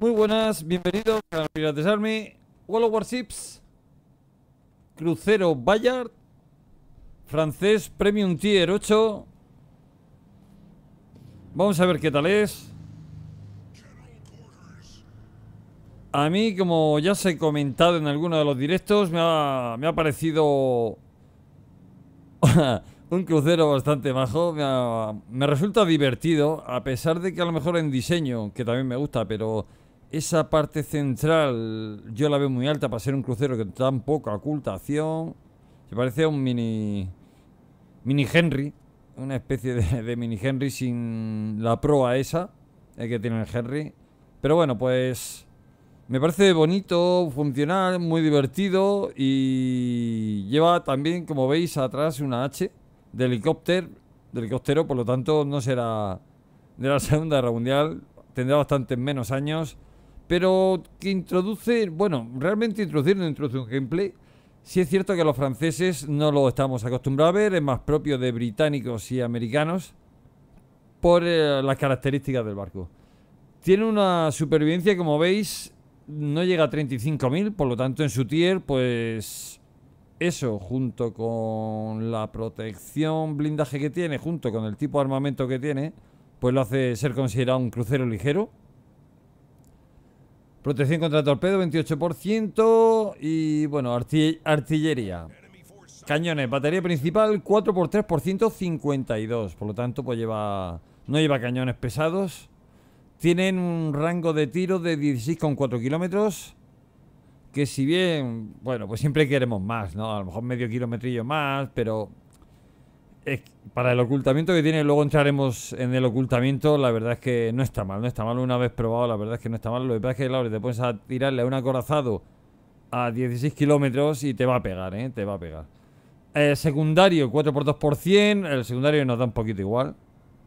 Muy buenas, bienvenidos a Pirates Army, World of Warships, Crucero Bayard, francés Premium Tier 8. Vamos a ver qué tal es. A mí, como ya os he comentado en alguno de los directos, me ha, me ha parecido un crucero bastante bajo, Me, me resulta divertido, a pesar de que a lo mejor en diseño, que también me gusta, pero esa parte central yo la veo muy alta para ser un crucero que tan poca ocultación. Se parece a un mini. Mini Henry. Una especie de, mini Henry sin la proa esa. Eh, que tiene el Henry. Pero bueno, pues. Me parece bonito, funcional, muy divertido. Y lleva también, como veis, atrás una H de helicóptero. De helicóptero, por lo tanto, no será de la Segunda Guerra Mundial. Tendrá bastantes menos años pero que introduce, bueno, realmente introducir no introduce un gameplay. Si es cierto que los franceses no lo estamos acostumbrados a ver, es más propio de británicos y americanos por eh, las características del barco. Tiene una supervivencia, como veis, no llega a 35.000, por lo tanto en su tier, pues eso, junto con la protección, blindaje que tiene, junto con el tipo de armamento que tiene, pues lo hace ser considerado un crucero ligero. Protección contra torpedo, 28%. Y bueno, artillería. Cañones, batería principal, 4x3%, 52. Por lo tanto, pues lleva. No lleva cañones pesados. Tienen un rango de tiro de 16,4 kilómetros. Que si bien, bueno, pues siempre queremos más, ¿no? A lo mejor medio kilometrillo más, pero para el ocultamiento que tiene, luego entraremos en el ocultamiento, la verdad es que no está mal, no está mal una vez probado, la verdad es que no está mal. Lo que pasa es que, claro, te pones a tirarle a un acorazado a 16 kilómetros y te va a pegar, ¿eh? Te va a pegar. Eh, secundario, 4x2%, el secundario nos da un poquito igual,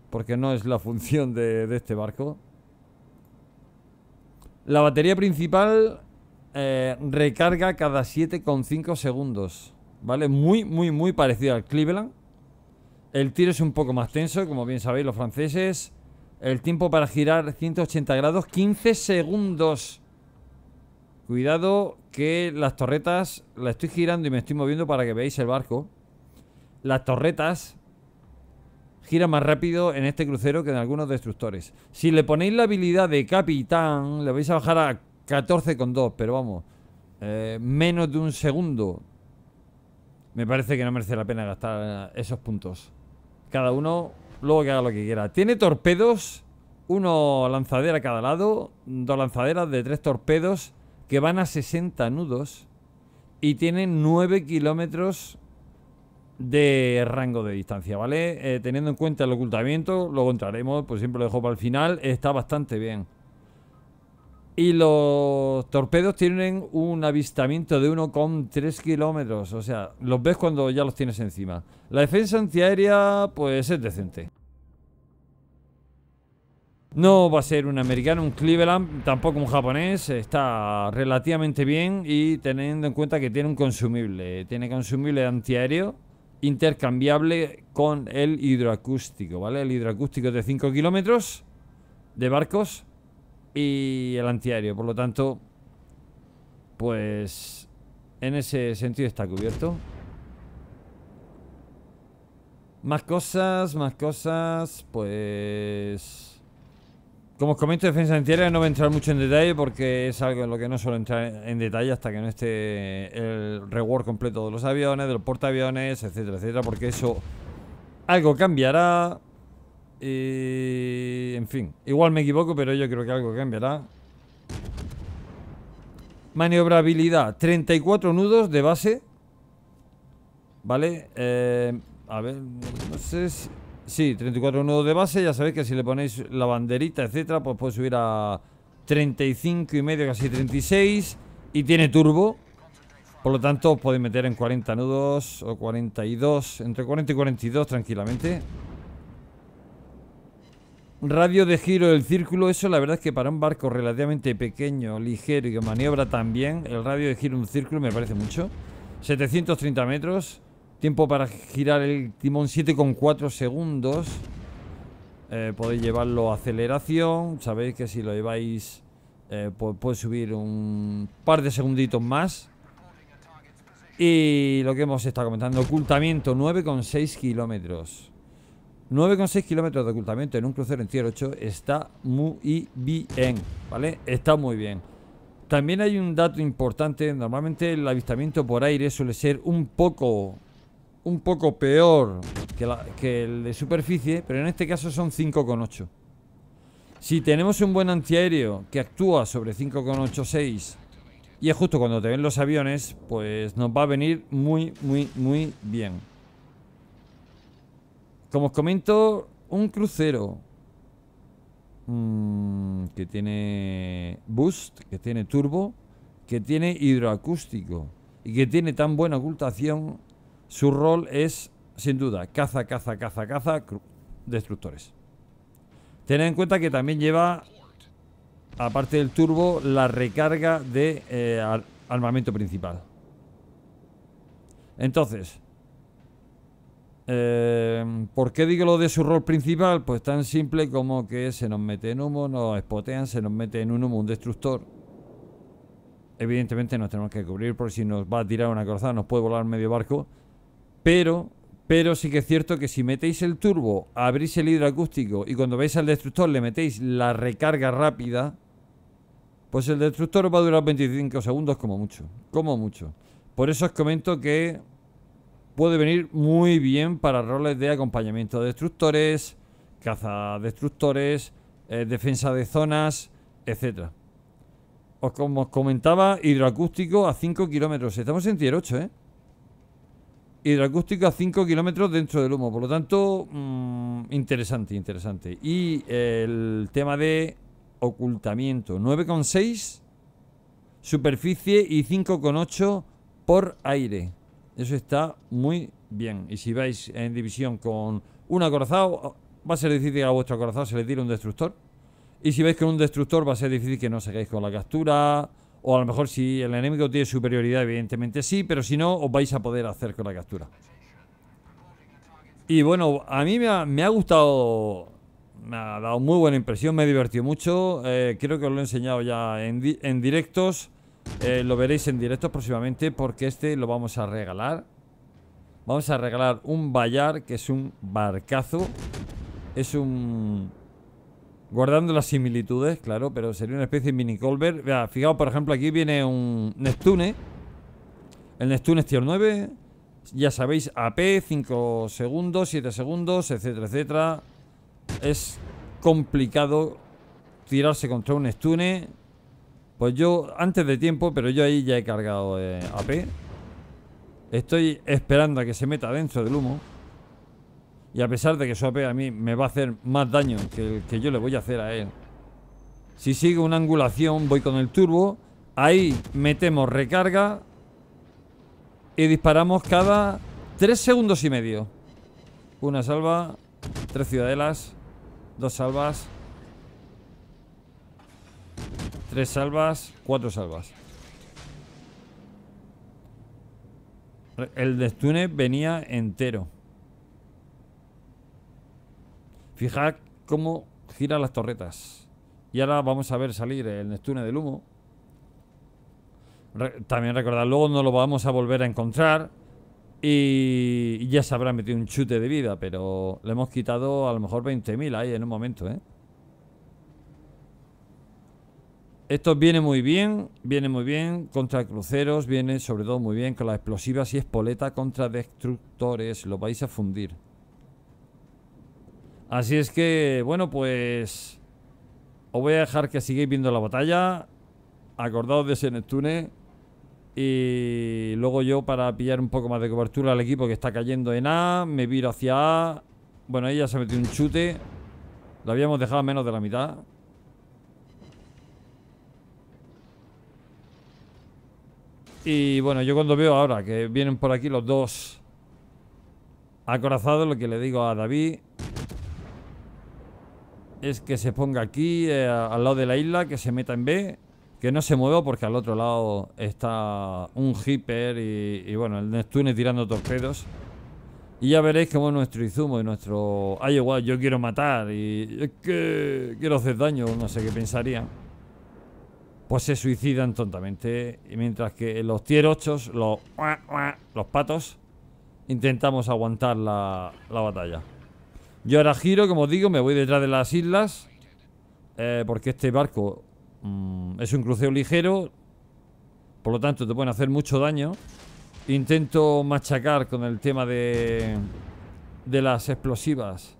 porque no es la función de, este barco. La batería principal eh, recarga cada 7,5 segundos, ¿vale? Muy, muy, muy parecido al Cleveland. El tiro es un poco más tenso, como bien sabéis los franceses. El tiempo para girar 180 grados, 15 segundos. Cuidado que las torretas, la estoy girando y me estoy moviendo para que veáis el barco. Las torretas Giran más rápido en este crucero que en algunos destructores. Si le ponéis la habilidad de capitán, le vais a bajar a 14,2, pero vamos, eh, menos de un segundo. Me parece que no merece la pena gastar esos puntos. Cada uno luego que haga lo que quiera. Tiene torpedos, uno lanzadera a cada lado, dos lanzaderas de tres torpedos que van a 60 nudos y tienen 9 kilómetros de rango de distancia, ¿vale? Eh, teniendo en cuenta el ocultamiento, luego entraremos, pues siempre lo dejo para el final, está bastante bien. Y los torpedos tienen un avistamiento de 1,3 kilómetros. O sea, los ves cuando ya los tienes encima. La defensa antiaérea, pues es decente. No va a ser un americano, un Cleveland, tampoco un japonés. Está relativamente bien y teniendo en cuenta que tiene un consumible. Tiene consumible antiaéreo intercambiable con el hidroacústico, ¿vale? El hidroacústico es de 5 kilómetros de barcos y el antiaéreo. Por lo tanto, pues en ese sentido está cubierto. Más cosas, más cosas, pues... Como os comento, defensa antiaérea no voy a entrar mucho en detalle porque es algo en lo que no suelo entrar en detalle hasta que no esté el reward completo de los aviones, de los portaaviones, etcétera, etcétera, porque eso algo cambiará y... En fin, igual me equivoco, pero yo creo que algo cambiará. Maniobrabilidad, 34 nudos de base. ¿Vale? Eh, a ver, no sé si... Sí, 34 nudos de base, ya sabéis que si le ponéis la banderita, etcétera, pues puede subir a 35 y medio, casi 36 y tiene turbo. Por lo tanto, os podéis meter en 40 nudos o 42, entre 40 y 42 tranquilamente radio de giro del círculo, eso la verdad es que para un barco relativamente pequeño, ligero y que maniobra también, el radio de giro en un círculo me parece mucho. 730 metros, tiempo para girar el timón 7,4 segundos. Eh, podéis llevarlo a aceleración, sabéis que si lo lleváis eh, puede subir un par de segunditos más. Y lo que hemos estado comentando, ocultamiento 9,6 kilómetros. 9,6 kilómetros de ocultamiento en un crucero en tier está muy bien, ¿vale? Está muy bien. También hay un dato importante, normalmente el avistamiento por aire suele ser un poco un poco peor que, que el de superficie, pero en este caso son 5,8. Si tenemos un buen antiaéreo que actúa sobre 5,86 y es justo cuando te ven los aviones, pues nos va a venir muy, muy, muy bien. Como os comento, un crucero mm, que tiene boost, que tiene turbo, que tiene hidroacústico y que tiene tan buena ocultación, su rol es, sin duda, caza, caza, caza, caza, destructores. Tened en cuenta que también lleva, aparte del turbo, la recarga de eh, armamento principal. Entonces, eh, ¿Por qué digo lo de su rol principal? Pues tan simple como que se nos mete en humo, nos espotean, se nos mete en un humo un destructor. Evidentemente nos tenemos que cubrir porque si nos va a tirar una cruzada nos puede volar medio barco. Pero, pero sí que es cierto que si metéis el turbo, abrís el hidroacústico y cuando veis al destructor le metéis la recarga rápida, pues el destructor va a durar 25 segundos como mucho. Como mucho. Por eso os comento que puede venir muy bien para roles de acompañamiento de destructores, caza destructores, eh, defensa de zonas, etc. Os como os comentaba, hidroacústico a 5 kilómetros. Estamos en tier 8, ¿eh? Hidroacústico a 5 kilómetros dentro del humo. Por lo tanto, mm, interesante, interesante. Y el tema de ocultamiento. 9,6 superficie y 5,8 por aire. Eso está muy bien. Y si vais en división con un acorazado, oh, va a ser difícil que a vuestro acorazado se le tire un destructor. Y si vais con un destructor, va a ser difícil que no saquéis con la captura. O a lo mejor si el enemigo tiene superioridad, evidentemente sí, pero si no, os vais a poder hacer con la captura. Y bueno, a mí me ha, gustado, me ha dado muy buena impresión, me he divertido mucho. Eh, creo que os lo he enseñado ya en, en directos. Eh, lo veréis en directo próximamente porque este lo vamos a regalar. Vamos a regalar un Bayar, que es un barcazo. Es un... Guardando las similitudes, claro, pero sería una especie de mini colver fijaos, por ejemplo, aquí viene un Neptune. El Neptune es tier 9. Ya sabéis, AP, 5 segundos, 7 segundos, etcétera, etcétera. Es complicado tirarse contra un Neptune. Pues yo, antes de tiempo, pero yo ahí ya he cargado eh, AP. Estoy esperando a que se meta dentro del humo. Y a pesar de que su AP a mí me va a hacer más daño que el que yo le voy a hacer a él. Si sigue una angulación, voy con el turbo. Ahí metemos recarga. Y disparamos cada 3 segundos y medio. Una salva, tres ciudadelas, dos salvas, Tres salvas, cuatro salvas. El Neptune venía entero. Fijad cómo giran las torretas. Y ahora vamos a ver salir el Neptune del humo. también recordad, luego no lo vamos a volver a encontrar. Y ya se habrá metido un chute de vida, pero le hemos quitado a lo mejor 20.000 ahí en un momento, ¿eh? Esto viene muy bien, viene muy bien contra cruceros, viene sobre todo muy bien con las explosivas y espoleta contra destructores, lo vais a fundir. Así es que, bueno, pues os voy a dejar que sigáis viendo la batalla, acordaos de ese Neptune y luego yo para pillar un poco más de cobertura al equipo que está cayendo en A, me viro hacia A, bueno, ahí ya se metió un chute, lo habíamos dejado menos de la mitad. Y bueno, yo cuando veo ahora que vienen por aquí los dos acorazados, lo que le digo a David es que se ponga aquí, eh, al lado de la isla, que se meta en B, que no se mueva porque al otro lado está un hiper y, bueno, el Neptune tirando torpedos. Y ya veréis cómo nuestro Izumo y nuestro... Ay, igual, yo quiero matar y es que quiero hacer daño, no sé qué pensaría pues se suicidan tontamente. mientras que los tier 8, los, los patos, intentamos aguantar la, batalla. Yo ahora giro, como os digo, me voy detrás de las islas. Eh, porque este barco mm, es un crucero ligero. Por lo tanto, te pueden hacer mucho daño. Intento machacar con el tema de, de las explosivas.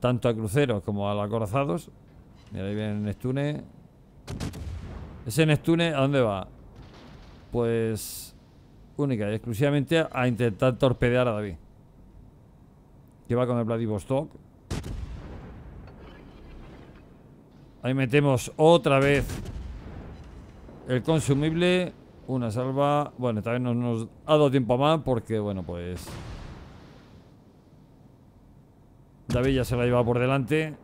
Tanto a cruceros como a acorazados. Mira, ahí viene Neptune. Ese Neptune, ¿a dónde va? Pues única y exclusivamente a intentar torpedear a David. Que va con el Vladivostok. Ahí metemos otra vez el consumible. Una salva. Bueno, también nos, nos ha dado tiempo más porque, bueno, pues... David ya se la lleva por delante.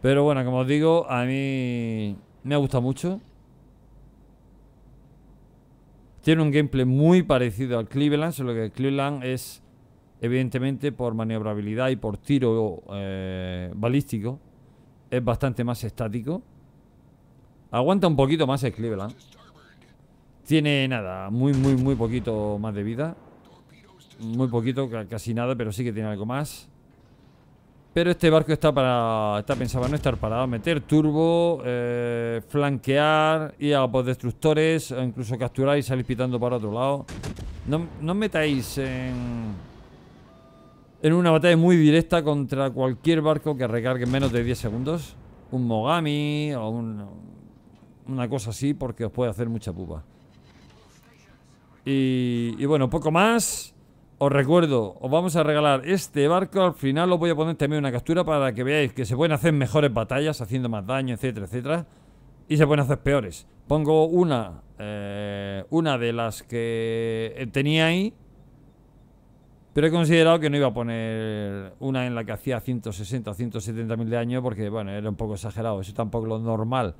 Pero bueno, como os digo, a mí me ha gustado mucho. Tiene un gameplay muy parecido al Cleveland, solo que el Cleveland es, evidentemente, por maniobrabilidad y por tiro eh, balístico, es bastante más estático. Aguanta un poquito más el Cleveland. Tiene nada, muy, muy, muy poquito más de vida. Muy poquito, casi nada, pero sí que tiene algo más. Pero este barco está para está pensado no estar parado. Meter turbo, eh, flanquear, y a por destructores, incluso capturar y salir pitando para otro lado. No, no metáis en en una batalla muy directa contra cualquier barco que recargue en menos de 10 segundos. Un Mogami o un, una cosa así porque os puede hacer mucha pupa. Y, y bueno, poco más. Os recuerdo, os vamos a regalar este barco. Al final os voy a poner también una captura para que veáis que se pueden hacer mejores batallas, haciendo más daño, etcétera, etcétera. Y se pueden hacer peores. Pongo una, eh, una de las que tenía ahí. Pero he considerado que no iba a poner una en la que hacía 160 o 170 mil de daño porque, bueno, era un poco exagerado. Eso tampoco es lo normal.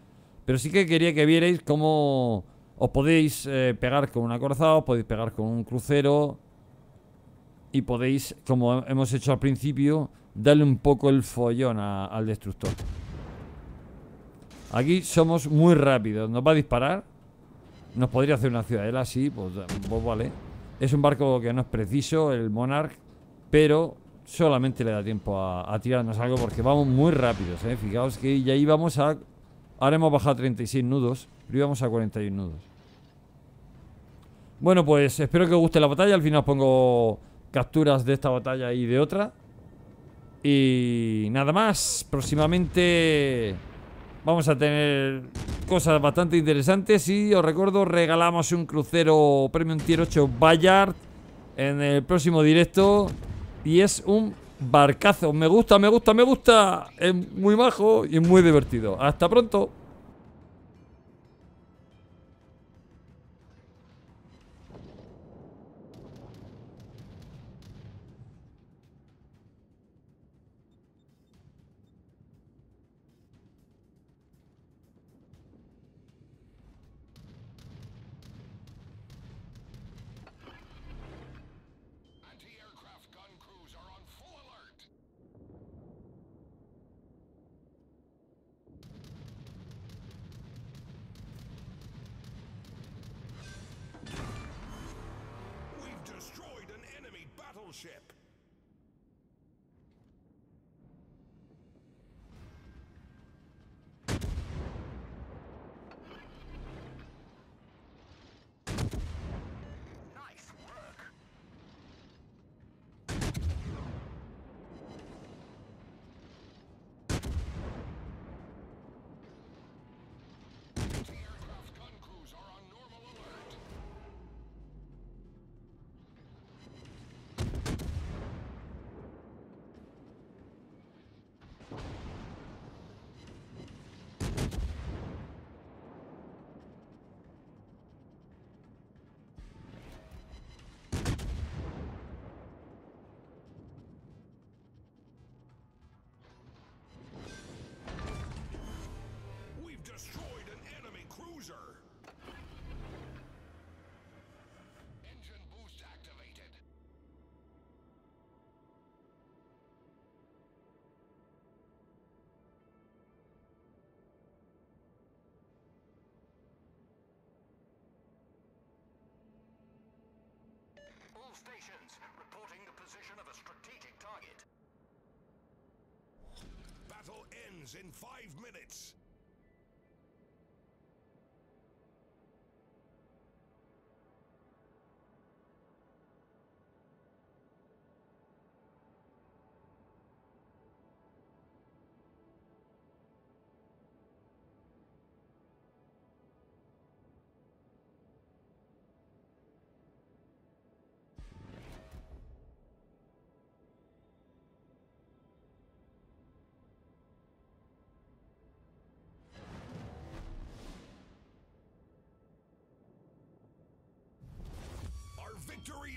Pero sí que quería que vierais cómo os podéis eh, pegar con un acorazado, os podéis pegar con un crucero, y podéis, como hemos hecho al principio, darle un poco el follón al destructor. Aquí somos muy rápidos. Nos va a disparar. Nos podría hacer una ciudadela, sí, pues, pues vale. Es un barco que no es preciso, el Monarch, pero solamente le da tiempo a, tirarnos algo porque vamos muy rápidos, ¿eh? Fijaos que ya íbamos a... Ahora hemos bajado 36 nudos, pero íbamos a 41 nudos. Bueno, pues espero que os guste la batalla. Al final os pongo capturas de esta batalla y de otra. Y nada más, próximamente vamos a tener cosas bastante interesantes y os recuerdo, regalamos un crucero Premium Tier 8 Bayard en el próximo directo y es un barcazo. Me gusta, me gusta, me gusta. Es muy majo y muy divertido. Hasta pronto. battleship. in five minutes.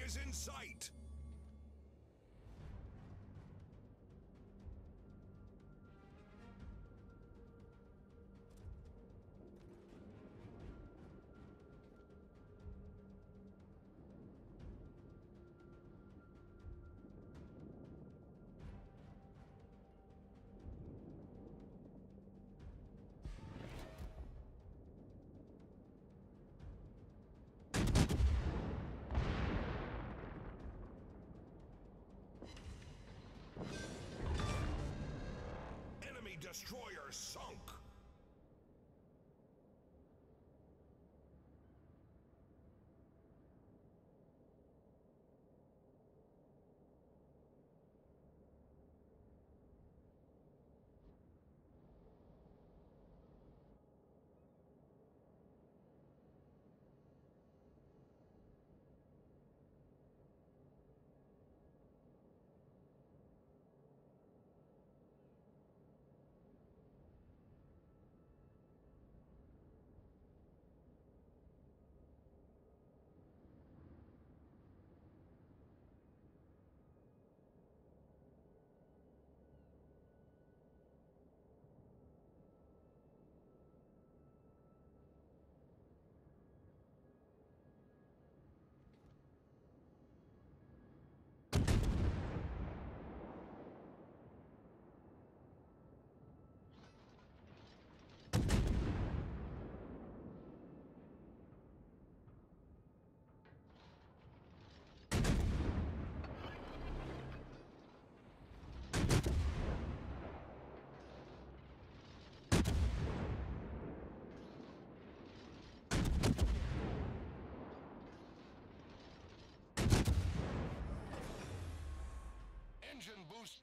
is in sight. destroyer sunk.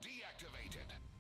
deactivated.